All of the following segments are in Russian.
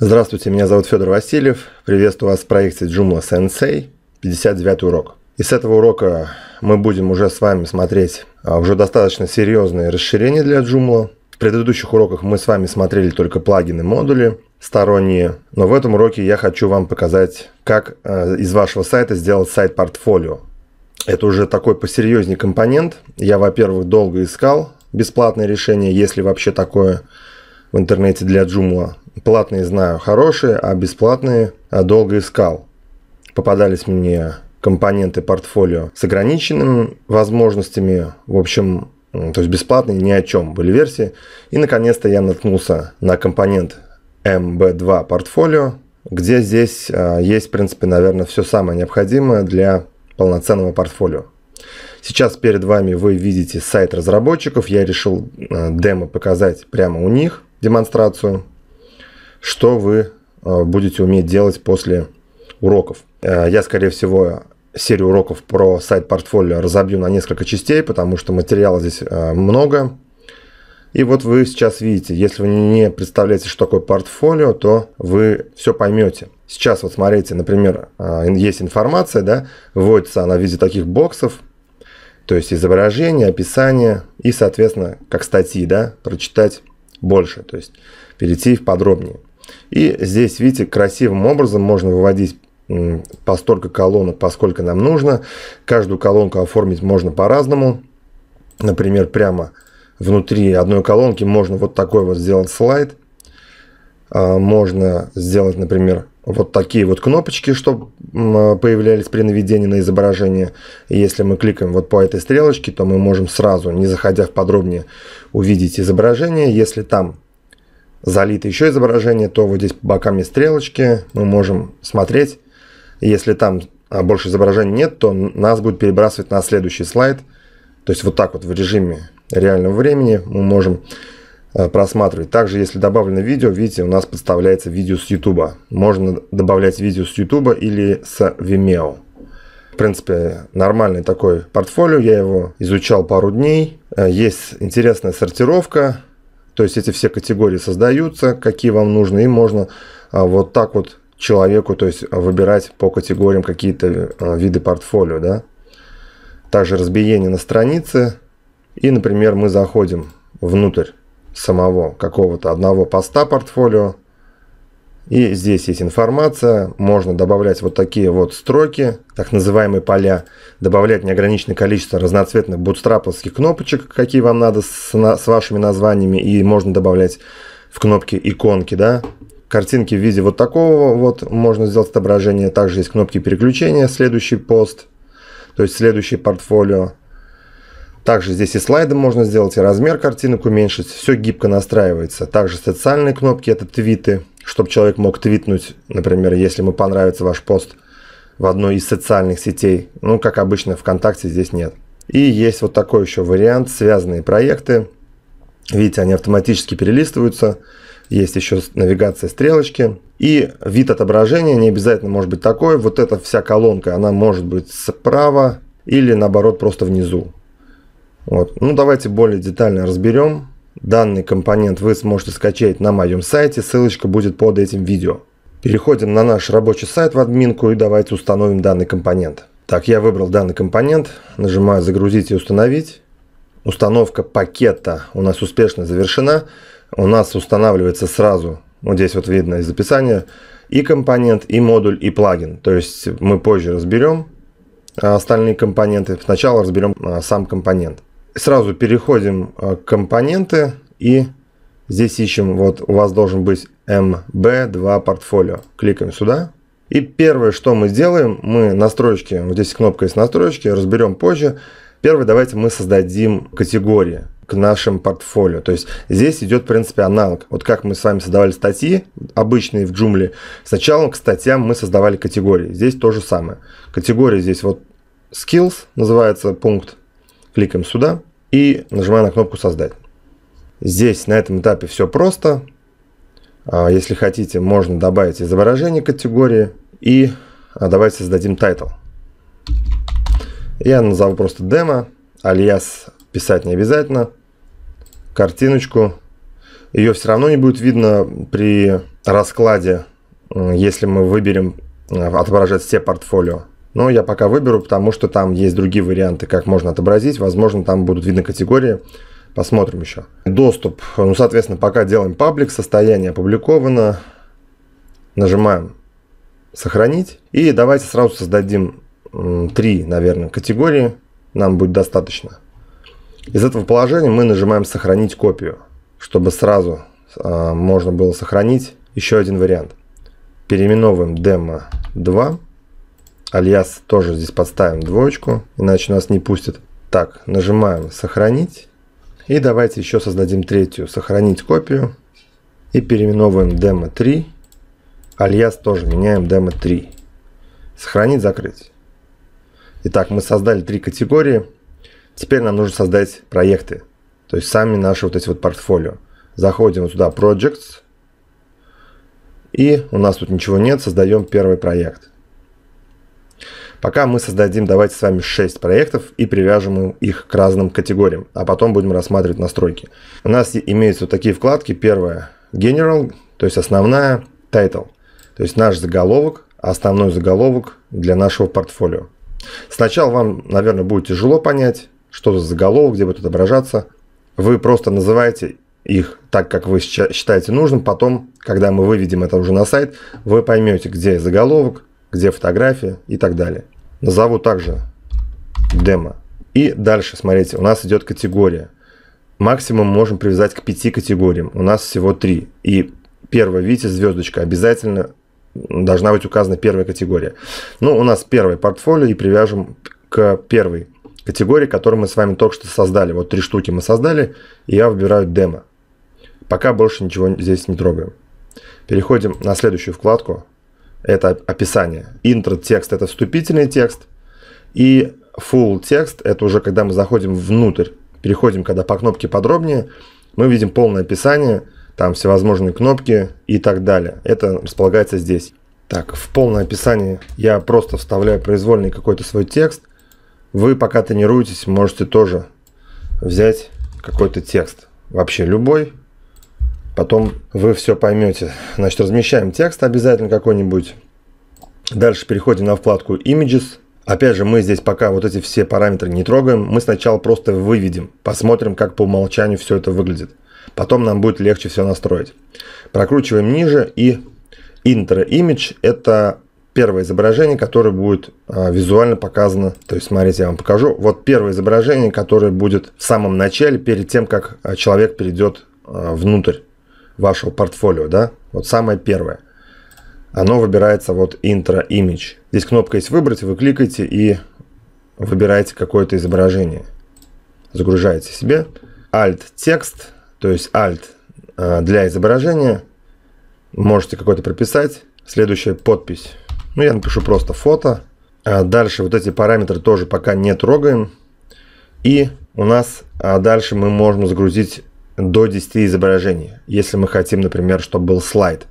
Здравствуйте, меня зовут Федор Васильев. Приветствую вас в проекте Joomla Sensei, 59 урок. И с этого урока мы будем уже с вами смотреть а, уже достаточно серьезные расширения для Joomla. В предыдущих уроках мы с вами смотрели только плагины, модули сторонние, но в этом уроке я хочу вам показать, как а, из вашего сайта сделать сайт-портфолио. Это уже такой посерьезней компонент. Я, во-первых, долго искал бесплатное решение, если вообще такое в интернете для Joomla. Платные знаю хорошие, а бесплатные а долго искал. Попадались мне компоненты портфолио с ограниченными возможностями. В общем, то есть бесплатные ни о чем были версии. И наконец-то я наткнулся на компонент MB2 эм портфолио, где здесь а, есть, в принципе, наверное, все самое необходимое для полноценного портфолио. Сейчас перед вами вы видите сайт разработчиков. Я решил а, демо показать прямо у них демонстрацию что вы э, будете уметь делать после уроков. Э, я, скорее всего, серию уроков про сайт-портфолио разобью на несколько частей, потому что материала здесь э, много. И вот вы сейчас видите, если вы не представляете, что такое портфолио, то вы все поймете. Сейчас вот смотрите, например, есть информация, да, вводится она в виде таких боксов, то есть изображение, описание и, соответственно, как статьи, да, прочитать больше, то есть перейти в подробнее. И здесь, видите, красивым образом можно выводить по столько колонок, поскольку нам нужно. Каждую колонку оформить можно по-разному. Например, прямо внутри одной колонки можно вот такой вот сделать слайд. А, можно сделать, например, вот такие вот кнопочки, чтобы появлялись при наведении на изображение. если мы кликаем вот по этой стрелочке, то мы можем сразу, не заходя в подробнее, увидеть изображение. Если там залито еще изображение, то вот здесь по бокам есть стрелочки, мы можем смотреть. Если там а, больше изображений нет, то нас будет перебрасывать на следующий слайд. То есть вот так вот в режиме реального времени мы можем а, просматривать. Также, если добавлено видео, видите, у нас подставляется видео с YouTube. Можно добавлять видео с YouTube или с Vimeo. В принципе, нормальный такой портфолио. Я его изучал пару дней. Э, есть интересная сортировка то есть эти все категории создаются, какие вам нужны, и можно а, вот так вот человеку, то есть а, выбирать по категориям какие-то а, виды портфолио, да. Также разбиение на страницы. И, например, мы заходим внутрь самого какого-то одного поста портфолио, и здесь есть информация, можно добавлять вот такие вот строки, так называемые поля, добавлять неограниченное количество разноцветных бутстраповских кнопочек, какие вам надо с, на, с вашими названиями, и можно добавлять в кнопки иконки, да, картинки в виде вот такого вот можно сделать отображение. Также есть кнопки переключения, следующий пост, то есть следующий портфолио. Также здесь и слайды можно сделать, и размер картинок уменьшить. Все гибко настраивается. Также социальные кнопки, это твиты чтобы человек мог твитнуть, например, если ему понравится ваш пост в одной из социальных сетей. Ну, как обычно, ВКонтакте здесь нет. И есть вот такой еще вариант, связанные проекты. Видите, они автоматически перелистываются. Есть еще навигация стрелочки. И вид отображения не обязательно может быть такой. Вот эта вся колонка, она может быть справа или наоборот просто внизу. Вот. Ну, давайте более детально разберем. Данный компонент вы сможете скачать на моем сайте, ссылочка будет под этим видео. Переходим на наш рабочий сайт в админку и давайте установим данный компонент. Так, я выбрал данный компонент, нажимаю «Загрузить и установить». Установка пакета у нас успешно завершена. У нас устанавливается сразу, вот здесь вот видно из описания, и компонент, и модуль, и плагин. То есть мы позже разберем а, остальные компоненты. Сначала разберем а, сам компонент. Сразу переходим а, к компоненты и здесь ищем, вот у вас должен быть MB2 портфолио. Кликаем сюда. И первое, что мы сделаем, мы настройки, вот здесь кнопка есть настройки, разберем позже. Первое, давайте мы создадим категории к нашим портфолио. То есть здесь идет, в принципе, аналог. Вот как мы с вами создавали статьи, обычные в джумле, сначала к статьям мы создавали категории. Здесь то же самое. Категория здесь вот skills называется пункт. Кликаем сюда и нажимаю на кнопку «Создать». Здесь на этом этапе все просто. А, если хотите, можно добавить изображение категории. И а, давайте создадим тайтл. Я назову просто демо. Альяс писать не обязательно. Картиночку. Ее все равно не будет видно при раскладе, если мы выберем а, отображать все портфолио. Но я пока выберу, потому что там есть другие варианты, как можно отобразить. Возможно, там будут видны категории. Посмотрим еще. Доступ. Ну, соответственно, пока делаем паблик, состояние опубликовано. Нажимаем сохранить. И давайте сразу создадим три, наверное, категории. Нам будет достаточно. Из этого положения мы нажимаем сохранить копию, чтобы сразу э, можно было сохранить еще один вариант. Переименовываем демо 2. Альяс тоже здесь подставим двоечку, иначе нас не пустят. Так, нажимаем «Сохранить». И давайте еще создадим третью. Сохранить копию. И переименовываем демо 3. Альяс тоже меняем демо 3. Сохранить, закрыть. Итак, мы создали три категории. Теперь нам нужно создать проекты. То есть сами наши вот эти вот портфолио. Заходим вот сюда Projects. И у нас тут ничего нет. Создаем первый проект. Пока мы создадим, давайте с вами 6 проектов и привяжем их к разным категориям, а потом будем рассматривать настройки. У нас имеются вот такие вкладки. Первая General, то есть основная, Title, то есть наш заголовок, основной заголовок для нашего портфолио. Сначала вам, наверное, будет тяжело понять, что за заголовок, где будет отображаться. Вы просто называете их так, как вы считаете нужным. Потом, когда мы выведем это уже на сайт, вы поймете, где заголовок, где фотография и так далее. Назову также демо. И дальше, смотрите, у нас идет категория. Максимум можем привязать к пяти категориям. У нас всего три. И первая, видите, звездочка. Обязательно должна быть указана первая категория. Ну, у нас первое портфолио и привяжем к первой категории, которую мы с вами только что создали. Вот три штуки мы создали, и я выбираю демо. Пока больше ничего здесь не трогаем. Переходим на следующую вкладку это описание. Интро текст это вступительный текст. И full текст это уже когда мы заходим внутрь. Переходим, когда по кнопке подробнее, мы видим полное описание, там всевозможные кнопки и так далее. Это располагается здесь. Так, в полное описание я просто вставляю произвольный какой-то свой текст. Вы пока тренируетесь, можете тоже взять какой-то текст. Вообще любой, Потом вы все поймете. Значит, размещаем текст обязательно какой-нибудь. Дальше переходим на вкладку Images. Опять же, мы здесь пока вот эти все параметры не трогаем. Мы сначала просто выведем, посмотрим, как по умолчанию все это выглядит. Потом нам будет легче все настроить. Прокручиваем ниже и Intro Image – это первое изображение, которое будет а, визуально показано. То есть, смотрите, я вам покажу. Вот первое изображение, которое будет в самом начале, перед тем, как а, человек перейдет а, внутрь вашего портфолио, да, вот самое первое. Оно выбирается вот интро Image. Здесь кнопка есть выбрать, вы кликаете и выбираете какое-то изображение. Загружаете себе. Alt текст, то есть Alt э, для изображения. Можете какой-то прописать. Следующая подпись. Ну, я напишу просто фото. А дальше вот эти параметры тоже пока не трогаем. И у нас а дальше мы можем загрузить до 10 изображений, если мы хотим, например, чтобы был слайд.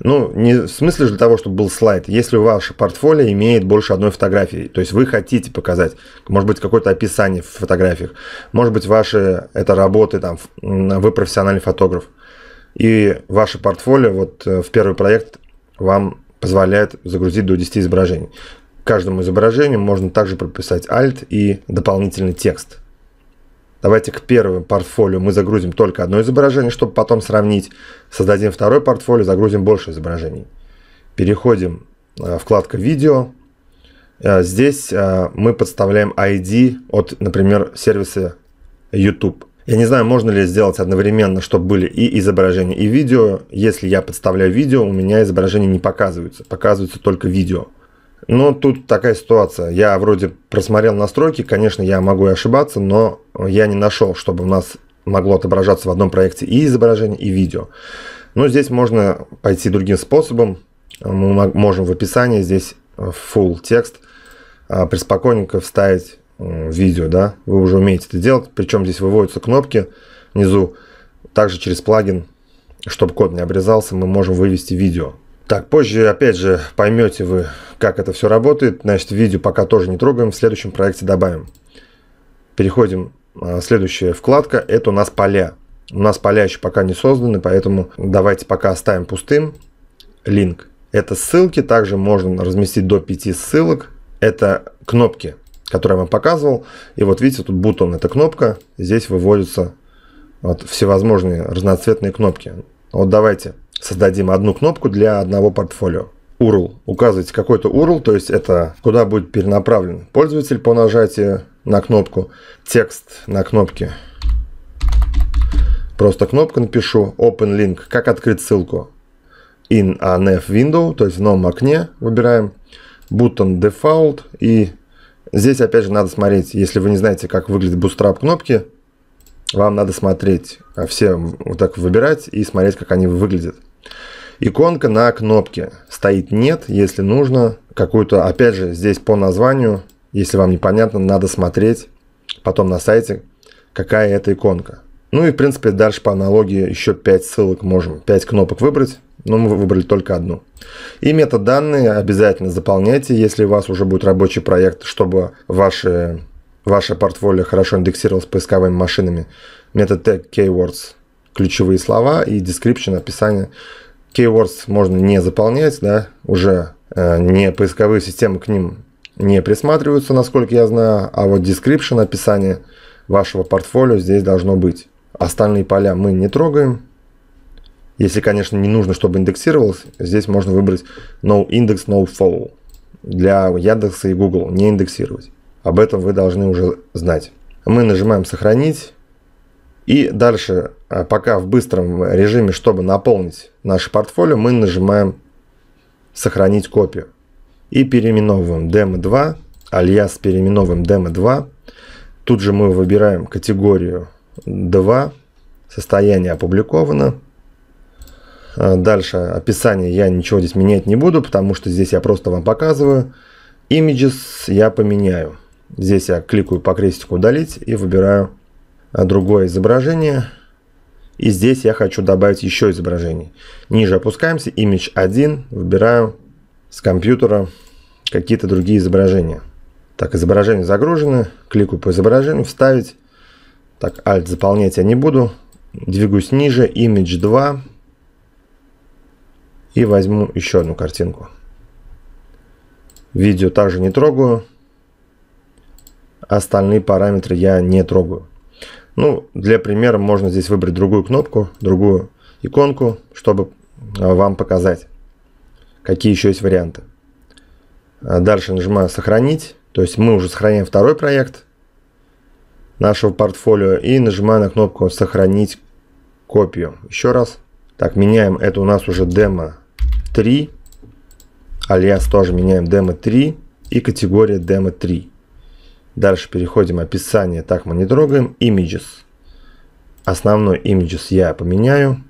Ну, не в смысле для того, чтобы был слайд. Если ваше портфолио имеет больше одной фотографии, то есть вы хотите показать, может быть, какое-то описание в фотографиях, может быть, ваши это работы, там, вы профессиональный фотограф, и ваше портфолио вот э, в первый проект вам позволяет загрузить до 10 изображений. К каждому изображению можно также прописать Alt и дополнительный текст – Давайте к первому портфолио мы загрузим только одно изображение, чтобы потом сравнить. Создадим второй портфолио, загрузим больше изображений. Переходим э, вкладка «Видео». Э, здесь э, мы подставляем ID от, например, сервиса YouTube. Я не знаю, можно ли сделать одновременно, чтобы были и изображения, и видео. Если я подставляю видео, у меня изображения не показываются, показывается только видео. Ну, тут такая ситуация. Я вроде просмотрел настройки, конечно, я могу и ошибаться, но я не нашел, чтобы у нас могло отображаться в одном проекте и изображение, и видео. Но ну, здесь можно пойти другим способом. Мы можем в описании здесь э, full текст а, приспокойненько вставить видео, да, вы уже умеете это делать, причем здесь выводятся кнопки внизу, также через плагин, чтобы код не обрезался, мы можем вывести видео, так, позже, опять же, поймете вы, как это все работает. Значит, видео пока тоже не трогаем, в следующем проекте добавим. Переходим, а, следующая вкладка, это у нас поля. У нас поля еще пока не созданы, поэтому давайте пока оставим пустым. Линк. Это ссылки, также можно разместить до 5 ссылок. Это кнопки, которые я вам показывал. И вот видите, тут бутон, это кнопка. Здесь выводятся вот, всевозможные разноцветные кнопки. Вот давайте создадим одну кнопку для одного портфолио. URL. Указывайте какой-то URL, то есть это куда будет перенаправлен пользователь по нажатию на кнопку, текст на кнопке. Просто кнопку напишу, open link, как открыть ссылку. In ANF window, то есть в новом окне выбираем button default и здесь опять же надо смотреть, если вы не знаете, как выглядит bootstrap кнопки, вам надо смотреть, а все вот так выбирать и смотреть, как они выглядят. Иконка на кнопке. Стоит «нет», если нужно какую-то, опять же, здесь по названию, если вам непонятно, надо смотреть потом на сайте, какая это иконка. Ну и, в принципе, дальше по аналогии еще 5 ссылок можем, 5 кнопок выбрать, но мы выбрали только одну. И метаданные обязательно заполняйте, если у вас уже будет рабочий проект, чтобы ваши, ваше портфолио хорошо индексировалось поисковыми машинами. Метод тег keywords – ключевые слова и description, описание. Keywords можно не заполнять, да, уже э, не поисковые системы к ним не присматриваются, насколько я знаю, а вот description, описание вашего портфолио здесь должно быть. Остальные поля мы не трогаем. Если, конечно, не нужно, чтобы индексировалось, здесь можно выбрать no index, no follow. Для Яндекса и Google не индексировать. Об этом вы должны уже знать. Мы нажимаем «Сохранить». И дальше, э, пока в быстром режиме, чтобы наполнить наше портфолио, мы нажимаем «Сохранить копию» и переименовываем демо 2 «Альяс» переименовываем демо 2 Тут же мы выбираем категорию 2, состояние опубликовано. Э, дальше описание я ничего здесь менять не буду, потому что здесь я просто вам показываю. Images я поменяю. Здесь я кликаю по крестику «Удалить» и выбираю а другое изображение. И здесь я хочу добавить еще изображение. Ниже опускаемся, Image 1, выбираю с компьютера какие-то другие изображения. Так, изображение загружено, кликаю по изображению, вставить. Так, Alt заполнять я не буду, двигаюсь ниже, Image 2. И возьму еще одну картинку. Видео также не трогаю. Остальные параметры я не трогаю. Ну, для примера можно здесь выбрать другую кнопку, другую иконку, чтобы а, вам показать, какие еще есть варианты. А, дальше нажимаю «Сохранить». То есть мы уже сохраняем второй проект нашего портфолио и нажимаю на кнопку «Сохранить копию». Еще раз. Так, меняем. Это у нас уже демо 3. Алиас тоже меняем демо 3 и категория демо 3. Дальше переходим описание, так мы не трогаем. Images. Основной images я поменяю.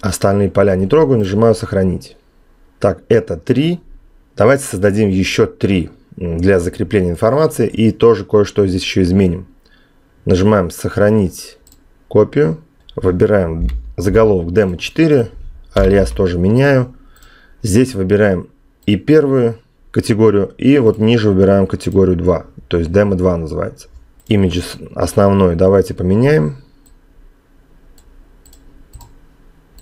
Остальные поля не трогаю, нажимаю сохранить. Так, это 3. Давайте создадим еще 3 для закрепления информации и тоже кое-что здесь еще изменим. Нажимаем сохранить копию. Выбираем заголовок демо 4. Алиас тоже меняю. Здесь выбираем и первую категорию, и вот ниже выбираем категорию 2, то есть демо 2 называется. Images основной давайте поменяем.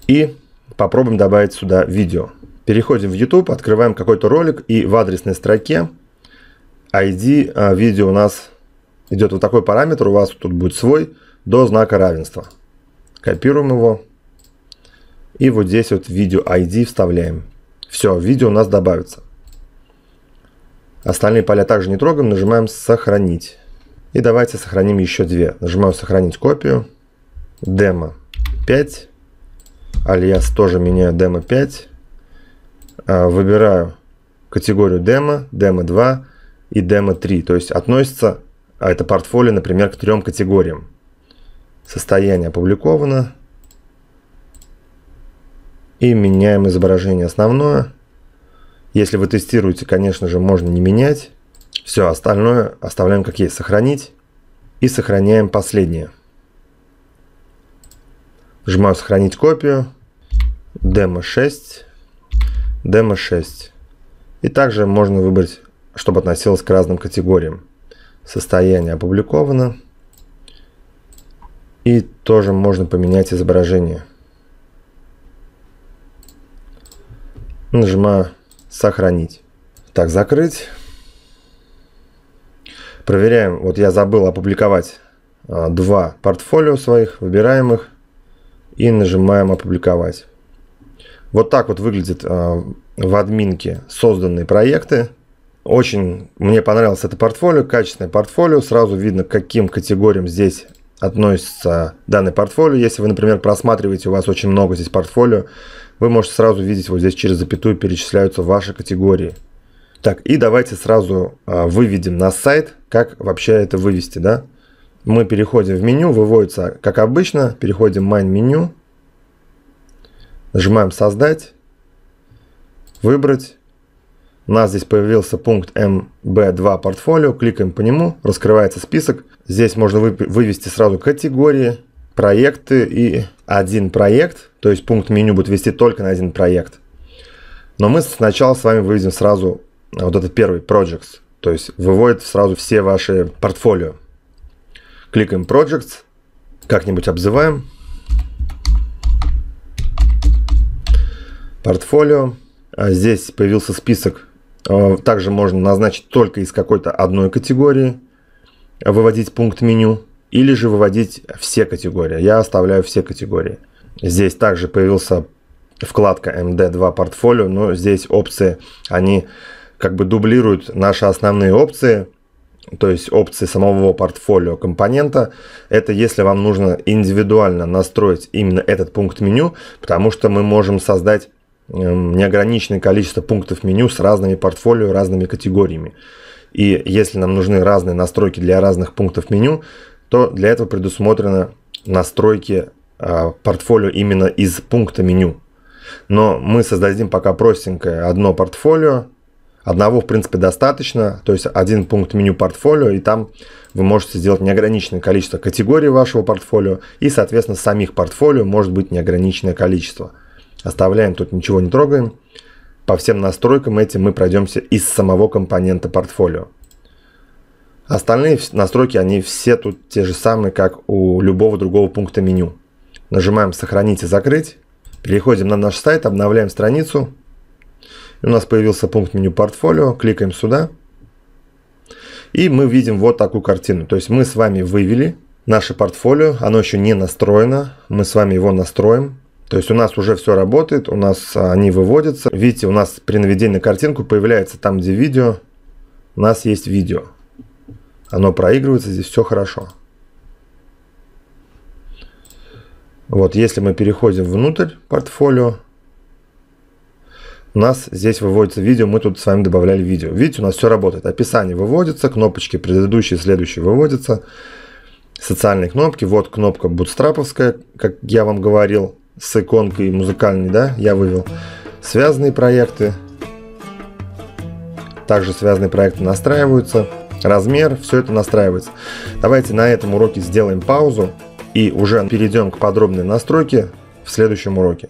И попробуем добавить сюда видео. Переходим в YouTube, открываем какой-то ролик и в адресной строке ID а, видео у нас идет вот такой параметр, у вас тут будет свой, до знака равенства. Копируем его. И вот здесь вот видео ID вставляем. Все, видео у нас добавится. Остальные поля также не трогаем, нажимаем «Сохранить». И давайте сохраним еще две. Нажимаю «Сохранить копию». Демо 5. Alias тоже меняю демо 5. А, выбираю категорию демо, демо 2 и демо 3. То есть относится а это портфолио, например, к трем категориям. Состояние опубликовано, и меняем изображение основное. Если вы тестируете, конечно же, можно не менять. Все остальное оставляем как есть, сохранить. И сохраняем последнее. Нажимаю сохранить копию. Демо 6. Демо 6. И также можно выбрать, чтобы относилось к разным категориям. Состояние опубликовано. И тоже можно поменять изображение. Нажимаю сохранить. Так, закрыть. Проверяем. Вот я забыл опубликовать а, два портфолио своих. Выбираем их и нажимаем опубликовать. Вот так вот выглядит а, в админке созданные проекты. Очень мне понравилось это портфолио, качественное портфолио. Сразу видно, к каким категориям здесь относится данный портфолио. Если вы, например, просматриваете, у вас очень много здесь портфолио, вы можете сразу видеть, вот здесь через запятую перечисляются ваши категории. Так, и давайте сразу а, выведем на сайт, как вообще это вывести, да? Мы переходим в меню, выводится, как обычно, переходим в main меню, нажимаем создать, выбрать. У нас здесь появился пункт MB2 портфолио, кликаем по нему, раскрывается список. Здесь можно вывести сразу категории, проекты и один проект, то есть пункт меню будет вести только на один проект. Но мы сначала с вами выведем сразу а, вот этот первый, Projects, то есть выводит сразу все ваши портфолио. Кликаем Projects, как-нибудь обзываем. Портфолио. А, здесь появился список. А, также можно назначить только из какой-то одной категории, выводить пункт меню. Или же выводить все категории. Я оставляю все категории. Здесь также появился вкладка MD2 портфолио, но здесь опции, они как бы дублируют наши основные опции, то есть опции самого портфолио компонента. Это если вам нужно индивидуально настроить именно этот пункт меню, потому что мы можем создать эм, неограниченное количество пунктов меню с разными портфолио, разными категориями. И если нам нужны разные настройки для разных пунктов меню, то для этого предусмотрены настройки а, портфолио именно из пункта меню. Но мы создадим пока простенькое одно портфолио. Одного, в принципе, достаточно, то есть один пункт меню портфолио, и там вы можете сделать неограниченное количество категорий вашего портфолио, и, соответственно, самих портфолио может быть неограниченное количество. Оставляем, тут ничего не трогаем. По всем настройкам этим мы пройдемся из самого компонента портфолио. Остальные настройки, они все тут те же самые, как у любого другого пункта меню. Нажимаем «Сохранить и закрыть». Переходим на наш сайт, обновляем страницу. у нас появился пункт меню «Портфолио». Кликаем сюда. И мы видим вот такую картину. То есть мы с вами вывели наше портфолио. Оно еще не настроено. Мы с вами его настроим. То есть у нас уже все работает, у нас а, они выводятся. Видите, у нас при наведении на картинку появляется там, где видео, у нас есть видео. Оно проигрывается, здесь все хорошо. Вот, если мы переходим внутрь портфолио, у нас здесь выводится видео, мы тут с вами добавляли видео. Видите, у нас все работает. Описание выводится, кнопочки предыдущие, следующие выводятся. Социальные кнопки. Вот кнопка бутстраповская, как я вам говорил, с иконкой музыкальной, да, я вывел. Связанные проекты. Также связанные проекты настраиваются размер, все это настраивается. Давайте на этом уроке сделаем паузу и уже перейдем к подробной настройке в следующем уроке.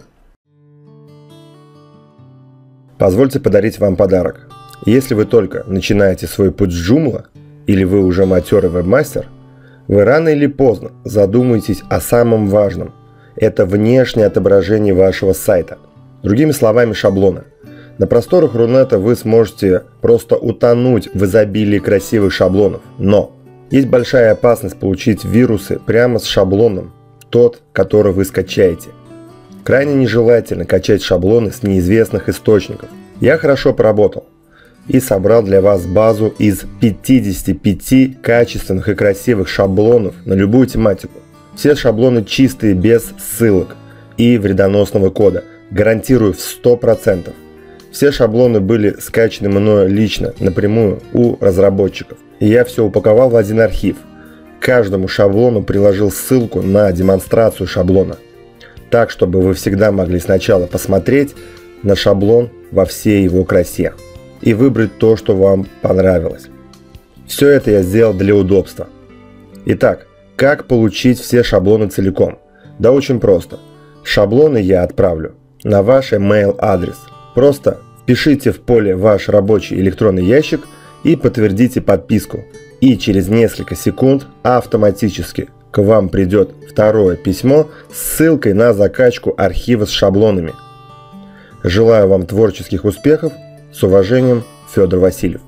Позвольте подарить вам подарок. Если вы только начинаете свой путь с Joomla, или вы уже матерый вебмастер, вы рано или поздно задумаетесь о самом важном. Это внешнее отображение вашего сайта. Другими словами, шаблоны. На просторах Рунета вы сможете просто утонуть в изобилии красивых шаблонов. Но есть большая опасность получить вирусы прямо с шаблоном, тот, который вы скачаете. Крайне нежелательно качать шаблоны с неизвестных источников. Я хорошо поработал и собрал для вас базу из 55 качественных и красивых шаблонов на любую тематику. Все шаблоны чистые, без ссылок и вредоносного кода. Гарантирую в 100%. Все шаблоны были скачаны мною лично, напрямую у разработчиков. И я все упаковал в один архив. К каждому шаблону приложил ссылку на демонстрацию шаблона. Так, чтобы вы всегда могли сначала посмотреть на шаблон во всей его красе и выбрать то, что вам понравилось. Все это я сделал для удобства. Итак, как получить все шаблоны целиком? Да очень просто. Шаблоны я отправлю на ваш email адрес – Просто впишите в поле ваш рабочий электронный ящик и подтвердите подписку. И через несколько секунд автоматически к вам придет второе письмо с ссылкой на закачку архива с шаблонами. Желаю вам творческих успехов. С уважением, Федор Васильев.